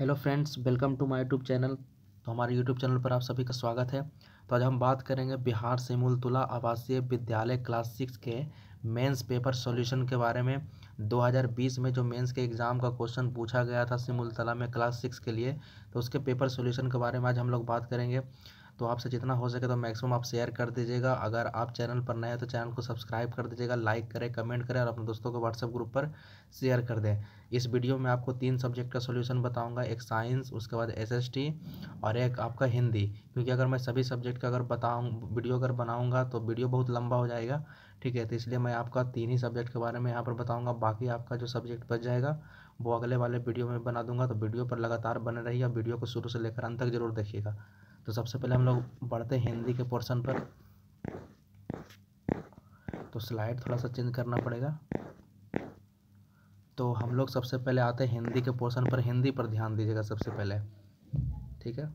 Hello friends welcome to my YouTube channel तो हमारे YouTube channel पर आप सभी का स्वागत है तो आज हम बात करेंगे बिहार सिमुलतुला आवासीय विद्यालय क्लास सिक्स के मेंस पेपर सॉल्यूशन के बारे में 2020 में जो मेंस के एग्ज़ाम का क्वेश्चन पूछा गया था सिमुलतला में क्लास सिक्स के लिए तो उसके पेपर सोल्यूशन के बारे में आज हम लोग बात करेंगे तो आपसे जितना हो सके तो मैक्सिमम आप शेयर कर दीजिएगा अगर आप चैनल पर नए हैं तो चैनल को सब्सक्राइब कर दीजिएगा लाइक करें कमेंट करें और अपने दोस्तों को व्हाट्सएप ग्रुप पर शेयर कर दें इस वीडियो में आपको तीन सब्जेक्ट का सोल्यूशन बताऊँगा एक साइंस उसके बाद एस और एक आपका हिंदी क्योंकि अगर मैं सभी सब्जेक्ट का अगर बताऊँ वीडियो अगर बनाऊँगा तो वीडियो बहुत लंबा हो जाएगा ठीक है तो इसलिए मैं आपका तीन ही सब्जेक्ट के बारे में यहाँ पर बताऊँगा बाकी आपका जो सब्जेक्ट बच जाएगा वो अगले वाले वीडियो में बना दूंगा तो वीडियो पर लगातार बने रहिए और वीडियो को शुरू से लेकर अंत तक जरूर देखिएगा तो सबसे पहले हम लोग बढ़ते हैं हिंदी के पोर्शन पर तो स्लाइड थोड़ा सा चेंज करना पड़ेगा तो हम लोग सबसे पहले आते हैं हिंदी के पोर्शन पर हिंदी पर ध्यान दीजिएगा सबसे पहले ठीक है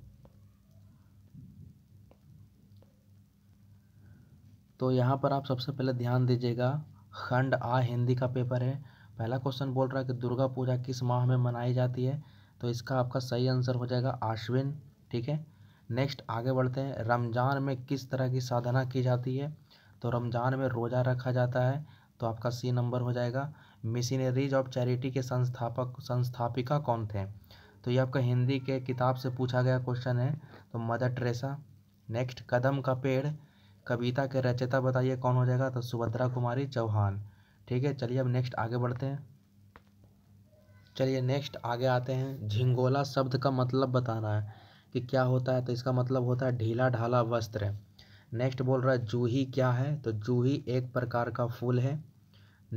तो यहाँ पर आप सबसे पहले ध्यान दीजिएगा खंड आ हिंदी का पेपर है पहला क्वेश्चन बोल रहा है कि दुर्गा पूजा किस माह में मनाई जाती है तो इसका आपका सही आंसर हो जाएगा आश्विन ठीक है नेक्स्ट आगे बढ़ते हैं रमज़ान में किस तरह की साधना की जाती है तो रमज़ान में रोज़ा रखा जाता है तो आपका सी नंबर हो जाएगा मिशनरीज ऑफ चैरिटी के संस्थापक संस्थापिका कौन थे तो ये आपका हिंदी के किताब से पूछा गया क्वेश्चन है तो मदर ट्रेसा नेक्स्ट कदम का पेड़ कविता के रचयिता बताइए कौन हो जाएगा तो सुभद्रा कुमारी चौहान ठीक है चलिए अब नेक्स्ट आगे बढ़ते हैं चलिए नेक्स्ट आगे आते हैं झिंगोला शब्द का मतलब बताना है कि क्या होता है तो इसका मतलब होता है ढीला ढाला वस्त्र नेक्स्ट बोल रहा है जूही क्या है तो जूही एक प्रकार का फूल है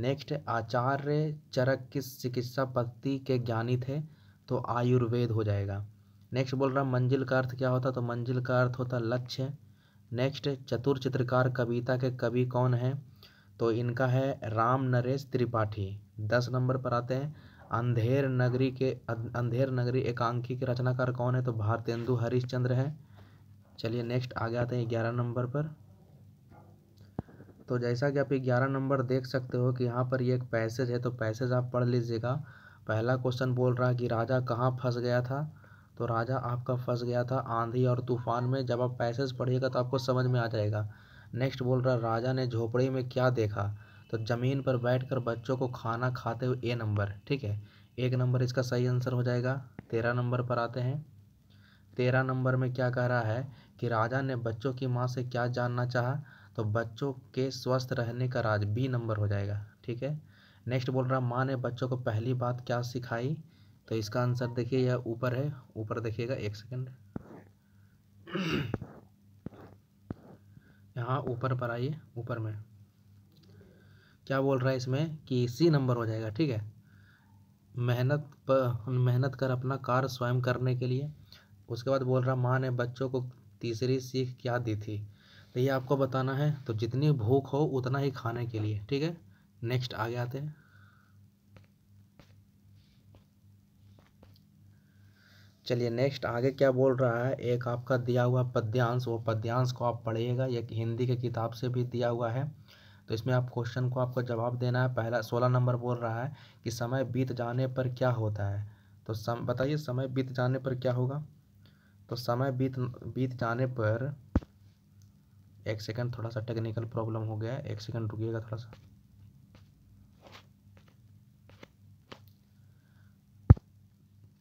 नेक्स्ट आचार्य चरक किस चिकित्सा पद्धति के ज्ञानी थे तो आयुर्वेद हो जाएगा नेक्स्ट बोल रहा मंजिल का अर्थ क्या होता तो मंजिल का अर्थ होता लक्ष्य नेक्स्ट चतुर चित्रकार कविता के कवि कौन है तो इनका है राम नरेश त्रिपाठी दस नंबर पर आते हैं अंधेर नगरी के अं-, अंधेर नगरी एकांकी के रचनाकार कौन है तो भारतेंदु हरिश्चंद्र है चलिए नेक्स्ट आगे आते हैं ग्यारह नंबर पर तो जैसा कि आप ग्यारह नंबर देख सकते हो कि यहाँ पर ये एक पैसेज है तो पैसेज आप पढ़ लीजिएगा पहला क्वेश्चन बोल रहा है कि राजा कहाँ फंस गया था तो राजा आपका फंस गया था आंधी और तूफान में जब आप पैसेज पढ़िएगा तो आपको समझ में आ जाएगा नेक्स्ट बोल रहा राजा ने झोपड़ी में क्या देखा तो ज़मीन पर बैठकर बच्चों को खाना खाते हुए ए नंबर ठीक है एक नंबर इसका सही आंसर हो जाएगा तेरह नंबर पर आते हैं तेरह नंबर में क्या कह रहा है कि राजा ने बच्चों की माँ से क्या जानना चाहा तो बच्चों के स्वस्थ रहने का राज बी नंबर हो जाएगा ठीक है नेक्स्ट बोल रहा माँ ने बच्चों को पहली बात क्या सिखाई तो इसका आंसर देखिए यह ऊपर है ऊपर देखिएगा एक सेकेंड यहाँ ऊपर पर आइए ऊपर में क्या बोल रहा है इसमें कि सी नंबर हो जाएगा ठीक है मेहनत पर मेहनत कर अपना कार्य स्वयं करने के लिए उसके बाद बोल रहा माँ ने बच्चों को तीसरी सीख क्या दी थी तो ये आपको बताना है तो जितनी भूख हो उतना ही खाने के लिए ठीक है नेक्स्ट आगे आते हैं चलिए नेक्स्ट आगे क्या बोल रहा है एक आपका दिया हुआ पद्यांश वो पद्यांश को आप पढ़िएगा एक हिंदी के किताब से भी दिया हुआ है तो इसमें आप क्वेश्चन को आपको जवाब देना है पहला सोलह नंबर बोल रहा है कि समय बीत जाने पर क्या होता है तो सम बताइए समय बीत जाने पर क्या होगा तो समय बीत बीत जाने पर एक सेकंड थोड़ा सा टेक्निकल प्रॉब्लम हो गया है एक सेकंड रुकिएगा थोड़ा सा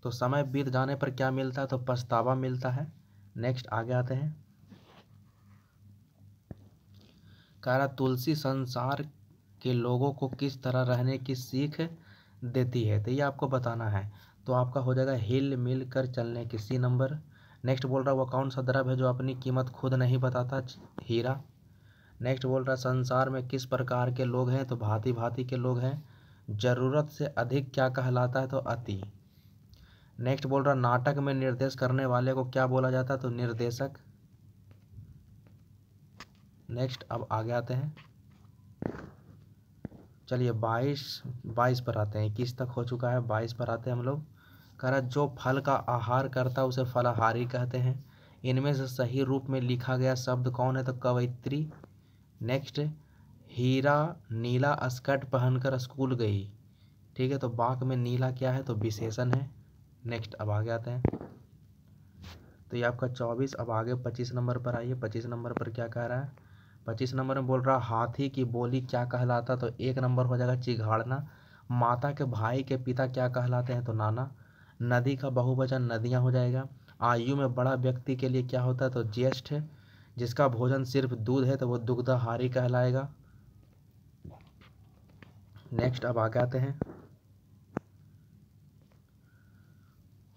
तो समय बीत जाने पर क्या मिलता है तो पछतावा मिलता है नेक्स्ट आगे आते हैं रहा तुलसी संसार के लोगों को किस तरह रहने की सीख देती है तो ये आपको बताना है तो आपका हो जाएगा हिल मिल कर चलने की सी नंबर नेक्स्ट बोल रहा वो कौन सा द्रव है जो अपनी कीमत खुद नहीं बताता हीरा नेक्स्ट बोल रहा संसार में किस प्रकार के लोग हैं तो भांति भांति के लोग हैं ज़रूरत से अधिक क्या कहलाता है तो अति नेक्स्ट बोल रहा नाटक में निर्देश करने वाले को क्या बोला जाता है तो निर्देशक नेक्स्ट अब आगे आते हैं चलिए बाईस बाईस पर आते हैं इक्कीस तक हो चुका है बाईस पर आते हैं हम लोग करा जो फल का आहार करता उसे फलाहारी कहते हैं इनमें से सही रूप में लिखा गया शब्द कौन है तो कवित्री नेक्स्ट हीरा नीला स्कर्ट पहनकर स्कूल गई ठीक है तो बाक में नीला क्या है तो विशेषण है नेक्स्ट अब आगे आते हैं तो ये आपका चौबीस अब आगे पच्चीस नंबर पर आइए पच्चीस नंबर पर क्या कह रहा है पच्चीस नंबर में बोल रहा हाथी की बोली क्या कहलाता तो एक नंबर हो जाएगा चिघाड़ना माता के भाई के पिता क्या कहलाते हैं तो नाना नदी का बहुवचन नदियाँ हो जाएगा आयु में बड़ा व्यक्ति के लिए क्या होता है तो ज्येष्ठ जिसका भोजन सिर्फ दूध है तो वो दुग्धहारी कहलाएगा नेक्स्ट अब आगे आते हैं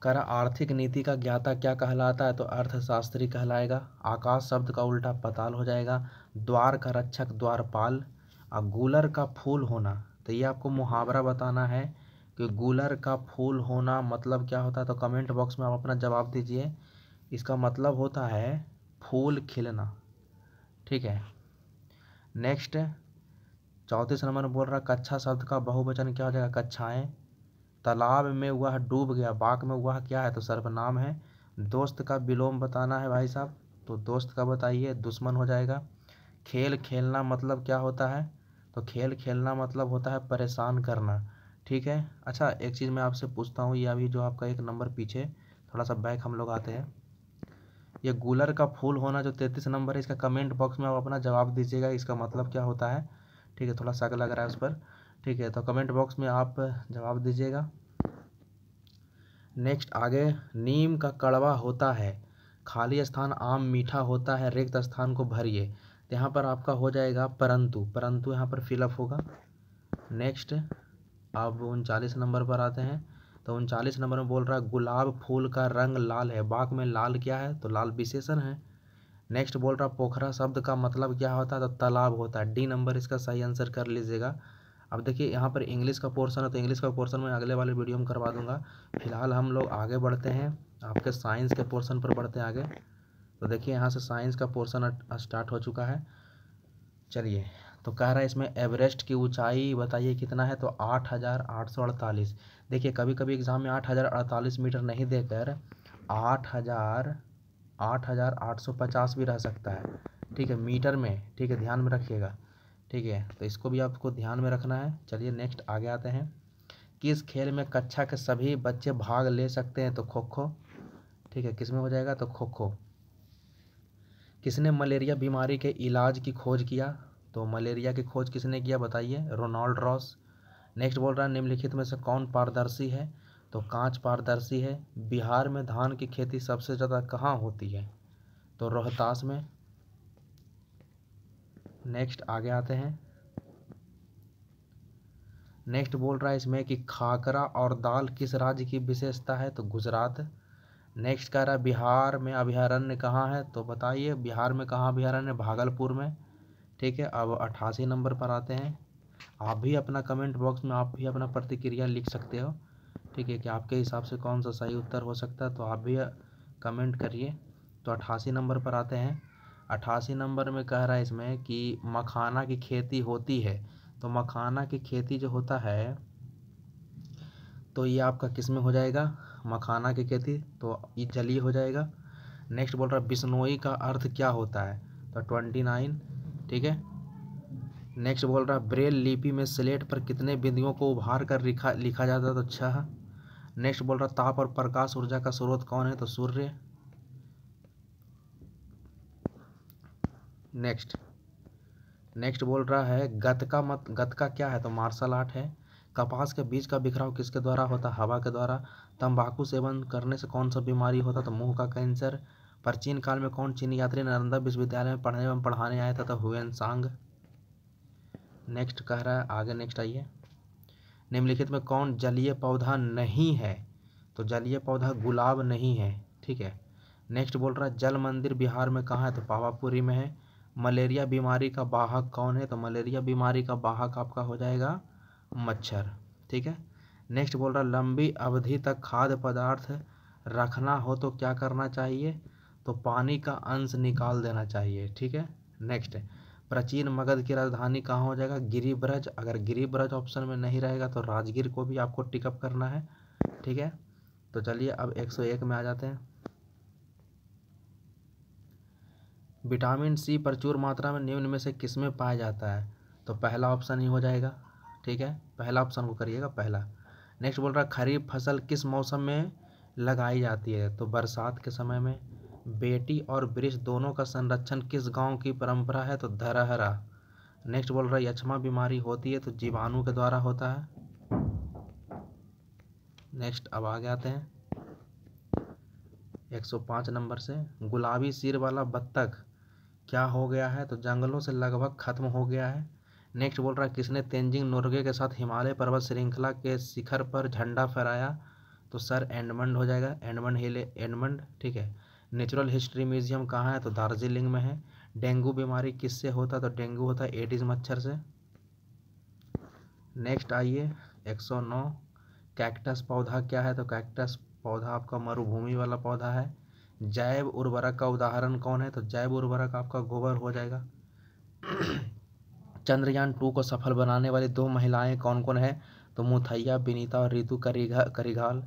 कर आर्थिक नीति का ज्ञाता क्या कहलाता है तो अर्थशास्त्री कहलाएगा आकाश शब्द का उल्टा पताल हो जाएगा द्वार का रक्षक द्वारपाल और गूलर का फूल होना तो ये आपको मुहावरा बताना है कि गूलर का फूल होना मतलब क्या होता है तो कमेंट बॉक्स में आप अपना जवाब दीजिए इसका मतलब होता है फूल खिलना ठीक है नेक्स्ट चौंतीस नंबर में बोल रहा कच्छा शब्द का बहुवचन क्या हो जाएगा कच्छाएँ तालाब में हुआ है डूब गया बाक में हुआ क्या है तो सर्वनाम है दोस्त का विलोम बताना है भाई साहब तो दोस्त का बताइए दुश्मन हो जाएगा खेल खेलना मतलब क्या होता है तो खेल खेलना मतलब होता है परेशान करना ठीक है अच्छा एक चीज़ मैं आपसे पूछता हूँ ये अभी जो आपका एक नंबर पीछे थोड़ा सा बैक हम लोग आते हैं ये गुलर का फूल होना जो तैतीस नंबर है इसका कमेंट बॉक्स में आप अपना जवाब दीजिएगा इसका मतलब क्या होता है ठीक है थोड़ा सा लग रहा है उस पर ठीक है तो कमेंट बॉक्स में आप जवाब दीजिएगा नेक्स्ट आगे नीम का कड़वा होता है खाली स्थान आम मीठा होता है रिक्त स्थान को भरिए तो यहाँ पर आपका हो जाएगा परंतु परंतु यहाँ पर फिलअप होगा नेक्स्ट आप उनचालीस नंबर पर आते हैं तो उनचालीस नंबर में बोल रहा है गुलाब फूल का रंग लाल है बाग में लाल क्या है तो लाल विशेषण है नेक्स्ट बोल रहा पोखरा शब्द का मतलब क्या होता है तो तालाब होता है डी नंबर इसका सही आंसर कर लीजिएगा अब देखिए यहाँ पर इंग्लिश का पोर्शन है तो इंग्लिश का पोर्शन मैं अगले वाले वीडियो में करवा दूंगा फिलहाल हम लोग आगे बढ़ते हैं आपके साइंस के पोर्शन पर बढ़ते हैं आगे तो देखिए यहाँ से साइंस का पोर्सन स्टार्ट हो चुका है चलिए तो कह रहा है इसमें एवरेस्ट की ऊंचाई बताइए कितना है तो आठ हज़ार आठ सौ अड़तालीस देखिए कभी कभी एग्ज़ाम में आठ हज़ार अड़तालीस मीटर नहीं देकर आठ हज़ार आठ हज़ार आठ सौ पचास भी रह सकता है ठीक है मीटर में ठीक है ध्यान में रखिएगा ठीक है तो इसको भी आपको ध्यान में रखना है चलिए नेक्स्ट आगे आते हैं किस खेल में कक्षा के सभी बच्चे भाग ले सकते हैं तो खो खो ठीक है किस में हो जाएगा तो खो खो किसने मलेरिया बीमारी के इलाज की खोज किया तो मलेरिया की खोज किसने किया बताइए रोनाल्ड रॉस नेक्स्ट बोल रहा है निम्नलिखित में से कौन पारदर्शी है तो कांच पारदर्शी है बिहार में धान की खेती सबसे ज़्यादा कहाँ होती है तो रोहतास में नेक्स्ट आगे आते हैं नेक्स्ट बोल रहा है इसमें कि खाकरा और दाल किस राज्य की विशेषता है तो गुजरात नेक्स्ट कह रहा है बिहार में अभ्यारण्य कहाँ है तो बताइए बिहार में कहाँ अभ्यारण्य भागलपुर में ठीक है अब अट्ठासी नंबर पर आते हैं आप भी अपना कमेंट बॉक्स में आप भी अपना प्रतिक्रिया लिख सकते हो ठीक है कि आपके हिसाब से कौन सा सही उत्तर हो सकता है तो आप भी कमेंट करिए तो अट्ठासी नंबर पर आते हैं अट्ठासी नंबर में कह रहा है इसमें कि मखाना की खेती होती है तो मखाना की खेती जो होता है तो ये आपका किस में हो जाएगा मखाना की खेती तो ये जलीय हो जाएगा नेक्स्ट बोल रहा है बिश्नोई का अर्थ क्या होता है तो ट्वेंटी नाइन ठीक है नेक्स्ट बोल रहा है ब्रेल लिपि में स्लेट पर कितने बिंदुओं को उभार कर लिखा लिखा जाता है तो छः नेक्स्ट बोल रहा ताप और प्रकाश ऊर्जा का स्रोत कौन है तो सूर्य नेक्स्ट नेक्स्ट बोल रहा है गतका मत गतका क्या है तो मार्शल आर्ट है कपास के बीज का बिखराव किसके द्वारा होता हवा के द्वारा तंबाकू सेवन करने से कौन सा बीमारी होता तो मुंह का कैंसर प्राचीन काल में कौन चीनी यात्री नालंदा विश्वविद्यालय में पढ़ने एवं पढ़ाने आया था तो हुएन सांग नेक्स्ट कह रहा है आगे नेक्स्ट आइए निम्नलिखित में कौन जलीय पौधा नहीं है तो जलीय पौधा गुलाब नहीं है ठीक है नेक्स्ट बोल रहा है जल मंदिर बिहार में कहाँ है तो पावापुरी में है मलेरिया बीमारी का बाहक कौन है तो मलेरिया बीमारी का बाहक आपका हो जाएगा मच्छर ठीक है नेक्स्ट बोल रहा लंबी अवधि तक खाद्य पदार्थ रखना हो तो क्या करना चाहिए तो पानी का अंश निकाल देना चाहिए ठीक है नेक्स्ट प्राचीन मगध की राजधानी कहाँ हो जाएगा गिरिब्रज अगर गिरिब्रज ऑप्शन में नहीं रहेगा तो राजगीर को भी आपको टिकअप करना है ठीक है तो चलिए अब 101 में आ जाते हैं विटामिन सी प्रचुर मात्रा में निम्न में से किस में पाया जाता है तो पहला ऑप्शन ही हो जाएगा ठीक है पहला ऑप्शन को करिएगा पहला नेक्स्ट बोल रहा खरीफ फसल किस मौसम में लगाई जाती है तो बरसात के समय में बेटी और वृक्ष दोनों का संरक्षण किस गांव की परंपरा है तो धरहरा नेक्स्ट बोल रहा है यक्षमा बीमारी होती है तो जीवाणु के द्वारा होता है नेक्स्ट अब आगे आते हैं 105 नंबर से गुलाबी सिर वाला बत्तख क्या हो गया है तो जंगलों से लगभग ख़त्म हो गया है नेक्स्ट बोल रहा है किसने तेंजिंग नोर्गे के साथ हिमालय पर्वत श्रृंखला के शिखर पर झंडा फहराया तो सर एंडमंड हो जाएगा एंडमंड हिल एंडमंड ठीक है नेचुरल हिस्ट्री म्यूजियम कहाँ है तो दार्जिलिंग में है डेंगू बीमारी किससे होता तो डेंगू होता है एडिज मच्छर से नेक्स्ट आइए 109 कैक्टस पौधा क्या है तो कैक्टस पौधा आपका मरुभूमि वाला पौधा है जैव उर्वरक का उदाहरण कौन है तो जैव उर्वरक आपका गोबर हो जाएगा चंद्रयान टू को सफल बनाने वाली दो महिलाएं कौन कौन है तो मुथैया बिनीता और रितु करिघा करिघाल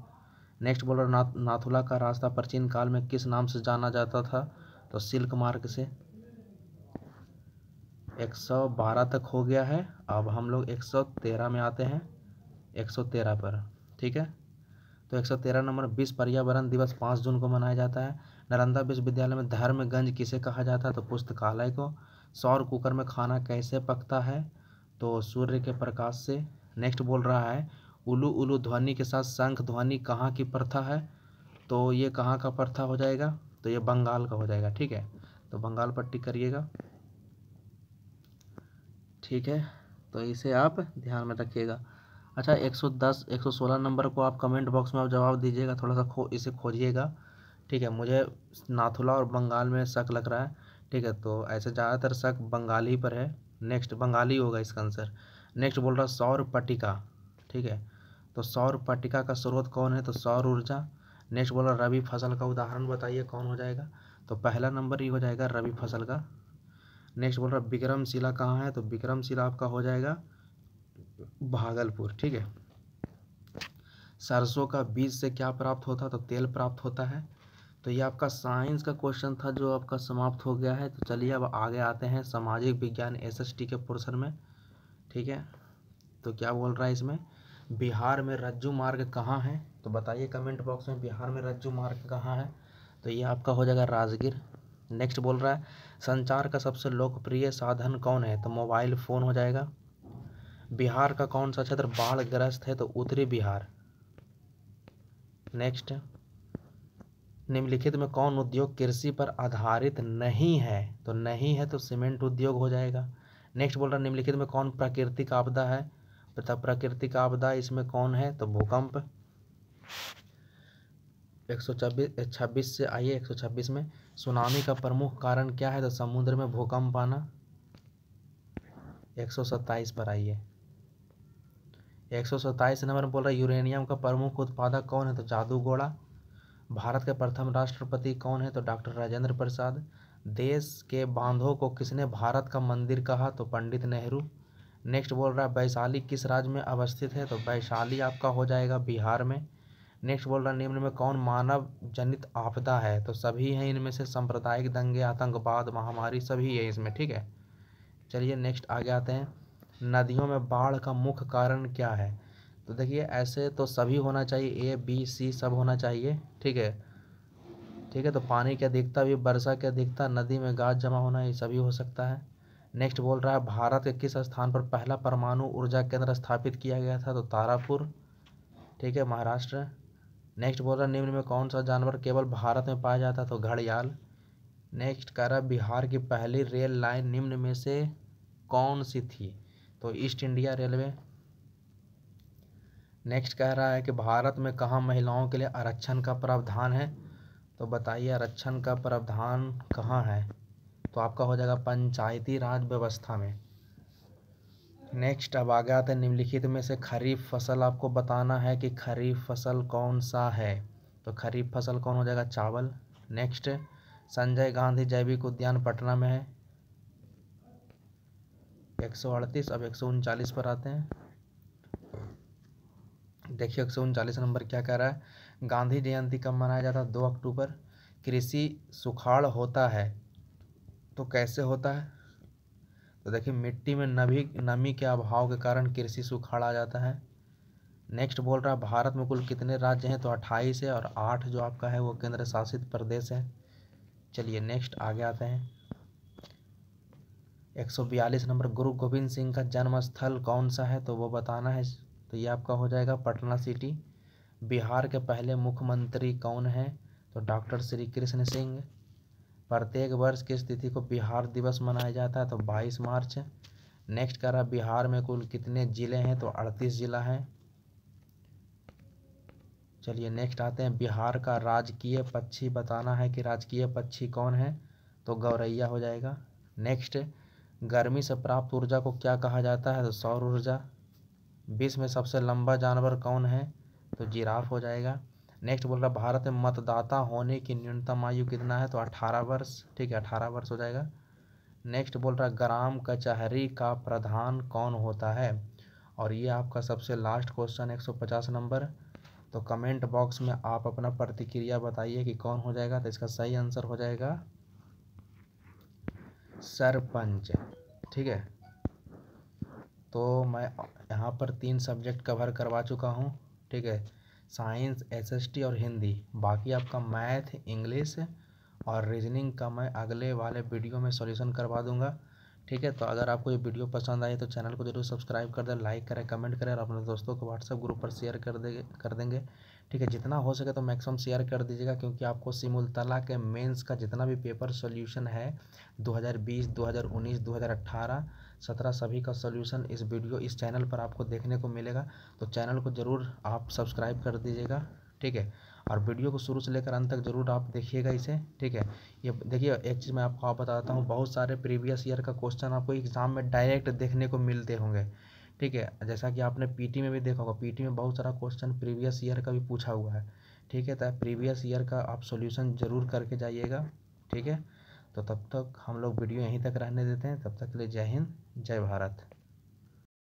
नेक्स्ट बोलर ना, नाथुला का रास्ता प्राचीन काल में किस नाम से जाना जाता था तो सिल्क मार्ग से 112 तक हो गया है अब हम लोग 113 में आते हैं 113 पर ठीक है तो 113 नंबर बीस पर्यावरण दिवस पाँच जून को मनाया जाता है नरंदा विश्वविद्यालय में धर्मगंज किसे कहा जाता है तो पुस्तकालय को सौर कुकर में खाना कैसे पकता है तो सूर्य के प्रकाश से नेक्स्ट बोल रहा है उलू उलू ध्वनि के साथ शंख ध्वनि कहाँ की प्रथा है तो ये कहाँ का प्रथा हो जाएगा तो ये बंगाल का हो जाएगा ठीक है तो बंगाल पट्टी करिएगा ठीक है तो इसे आप ध्यान में रखिएगा अच्छा 110 116 नंबर को आप कमेंट बॉक्स में आप जवाब दीजिएगा थोड़ा सा खो इसे खोजिएगा ठीक है मुझे नाथुला और बंगाल में शक लग रहा है ठीक है तो ऐसे ज़्यादातर शक बंगाली पर है नेक्स्ट बंगाली होगा इसका आंसर नेक्स्ट बोल रहा सौर पटिका ठीक है तो सौर पटिका का स्रोत कौन है तो सौर ऊर्जा नेक्स्ट बोल रहा रवि फसल का उदाहरण बताइए कौन हो जाएगा तो पहला नंबर ये हो जाएगा रवि फसल का नेक्स्ट बोल रहा विक्रमशिला कहाँ है तो विक्रमशिला आपका हो जाएगा भागलपुर ठीक है सरसों का बीज से क्या प्राप्त होता है तो तेल प्राप्त होता है तो ये आपका साइंस का क्वेश्चन था जो आपका समाप्त हो गया है तो चलिए अब आगे आते हैं सामाजिक विज्ञान टी के पोर्सन में ठीक है तो क्या बोल रहा है इसमें बिहार में रज्जू मार्ग कहाँ है तो बताइए कमेंट बॉक्स में बिहार में रज्जू मार्ग कहाँ है तो ये आपका हो जाएगा राजगीर नेक्स्ट बोल रहा है संचार का सबसे लोकप्रिय साधन कौन है तो मोबाइल फ़ोन हो जाएगा बिहार का कौन सा क्षेत्र बाढ़ ग्रस्त है तो उत्तरी बिहार नेक्स्ट निम्नलिखित में कौन उद्योग कृषि पर आधारित नहीं है तो नहीं है तो सीमेंट उद्योग हो जाएगा नेक्स्ट बोल रहा निम्नलिखित में कौन प्राकृतिक आपदा है तथा तो प्राकृतिक आपदा इसमें कौन है तो भूकंप एक सौ छब्बीस छब्बीस से आइए एक सौ छब्बीस में सुनामी का प्रमुख कारण क्या है तो समुद्र में भूकंप आना एक सौ सत्ताईस पर आइए एक सौ सत्ताईस नंबर में बोल रहा है यूरेनियम का प्रमुख उत्पादक कौन है तो जादू घोड़ा भारत के प्रथम राष्ट्रपति कौन है तो डॉक्टर राजेंद्र प्रसाद देश के बांधों को किसने भारत का मंदिर कहा तो पंडित नेहरू नेक्स्ट बोल रहा है वैशाली किस राज्य में अवस्थित है तो वैशाली आपका हो जाएगा बिहार में नेक्स्ट बोल रहा है निम्न में कौन मानव जनित आपदा है तो सभी हैं इनमें से सांप्रदायिक दंगे आतंकवाद महामारी सभी है इसमें ठीक है चलिए नेक्स्ट आगे आते हैं नदियों में बाढ़ का मुख्य कारण क्या है तो देखिए ऐसे तो सभी होना चाहिए ए बी सी सब होना चाहिए ठीक है ठीक है तो पानी क्या दिखता भी वर्षा क्या दिखता नदी में गाज जमा होना ये सभी हो सकता है नेक्स्ट बोल रहा है भारत के किस स्थान पर पहला परमाणु ऊर्जा केंद्र स्थापित किया गया था तो तारापुर ठीक है महाराष्ट्र नेक्स्ट बोल रहा है निम्न में कौन सा जानवर केवल भारत में पाया जाता तो घड़ियाल नेक्स्ट कह रहा बिहार की पहली रेल लाइन निम्न में से कौन सी थी तो ईस्ट इंडिया रेलवे नेक्स्ट कह रहा है कि भारत में कहाँ महिलाओं के लिए आरक्षण का प्रावधान है तो बताइए आरक्षण का प्रावधान कहाँ है तो आपका हो जाएगा पंचायती राज व्यवस्था में नेक्स्ट अब आगे गया था निम्नलिखित में से खरीफ फसल आपको बताना है कि खरीफ फसल कौन सा है तो खरीफ फसल कौन हो जाएगा चावल नेक्स्ट संजय गांधी जैविक उद्यान पटना में है एक सौ अड़तीस अब एक सौ उनचालीस पर आते हैं देखिए एक सौ उनचालीस नंबर क्या कह रहा है गांधी जयंती कब मनाया जाता है दो अक्टूबर कृषि सुखाड़ होता है तो कैसे होता है तो देखिए मिट्टी में नमी नमी के अभाव के कारण कृषि सुखाड़ आ जाता है नेक्स्ट बोल रहा है भारत में कुल कितने राज्य हैं तो अट्ठाईस है और आठ जो आपका है वो केंद्र शासित प्रदेश है चलिए नेक्स्ट आगे आते हैं एक सौ बयालीस नंबर गुरु गोविंद सिंह का जन्म स्थल कौन सा है तो वो बताना है तो ये आपका हो जाएगा पटना सिटी बिहार के पहले मुख्यमंत्री कौन हैं तो डॉक्टर श्री कृष्ण सिंह प्रत्येक वर्ष किस तिथि को बिहार दिवस मनाया जाता है तो 22 मार्च नेक्स्ट कह रहा बिहार में कुल कितने ज़िले हैं तो 38 ज़िला हैं चलिए नेक्स्ट आते हैं बिहार का राजकीय पक्षी बताना है कि राजकीय पक्षी कौन है तो गौरैया हो जाएगा नेक्स्ट गर्मी से प्राप्त ऊर्जा को क्या कहा जाता है तो सौर ऊर्जा विश्व में सबसे लंबा जानवर कौन है तो हाँ। जिराफ हो जाएगा नेक्स्ट बोल रहा भारत में मतदाता होने की न्यूनतम आयु कितना है तो अठारह वर्ष ठीक है अठारह वर्ष हो जाएगा नेक्स्ट बोल रहा ग्राम कचहरी का प्रधान कौन होता है और ये आपका सबसे लास्ट क्वेश्चन पचास नंबर तो कमेंट बॉक्स में आप अपना प्रतिक्रिया बताइए कि कौन हो जाएगा तो इसका सही आंसर हो जाएगा सरपंच ठीक है तो मैं यहाँ पर तीन सब्जेक्ट कवर करवा चुका हूँ ठीक है साइंस एसएसटी और हिंदी बाकी आपका मैथ इंग्लिश और रीजनिंग का मैं अगले वाले वीडियो में सॉल्यूशन करवा दूंगा ठीक है तो अगर आपको ये वीडियो पसंद आए तो चैनल को जरूर सब्सक्राइब कर दें लाइक करें कमेंट करें और अपने दोस्तों को व्हाट्सएप ग्रुप पर शेयर कर दे कर देंगे ठीक है जितना हो सके तो मैक्सिमम शेयर कर दीजिएगा क्योंकि आपको सिमुलतला के मेंस का जितना भी पेपर सॉल्यूशन है 2020 2019 2018 सत्रह सभी का सोल्यूशन इस वीडियो इस चैनल पर आपको देखने को मिलेगा तो चैनल को ज़रूर आप सब्सक्राइब कर दीजिएगा ठीक है और वीडियो को शुरू से लेकर अंत तक जरूर आप देखिएगा इसे ठीक है ये देखिए एक चीज़ मैं आपको आप बताता हूँ बहुत सारे प्रीवियस ईयर का क्वेश्चन आपको एग्ज़ाम में डायरेक्ट देखने को मिलते होंगे ठीक है जैसा कि आपने पीटी में भी देखा होगा पीटी में बहुत सारा क्वेश्चन प्रीवियस ईयर का भी पूछा हुआ है ठीक है तो प्रीवियस ईयर का आप सोल्यूशन ज़रूर करके जाइएगा ठीक है तो तब तक हम लोग वीडियो यहीं तक रहने देते हैं तब तक के लिए जय हिंद जय भारत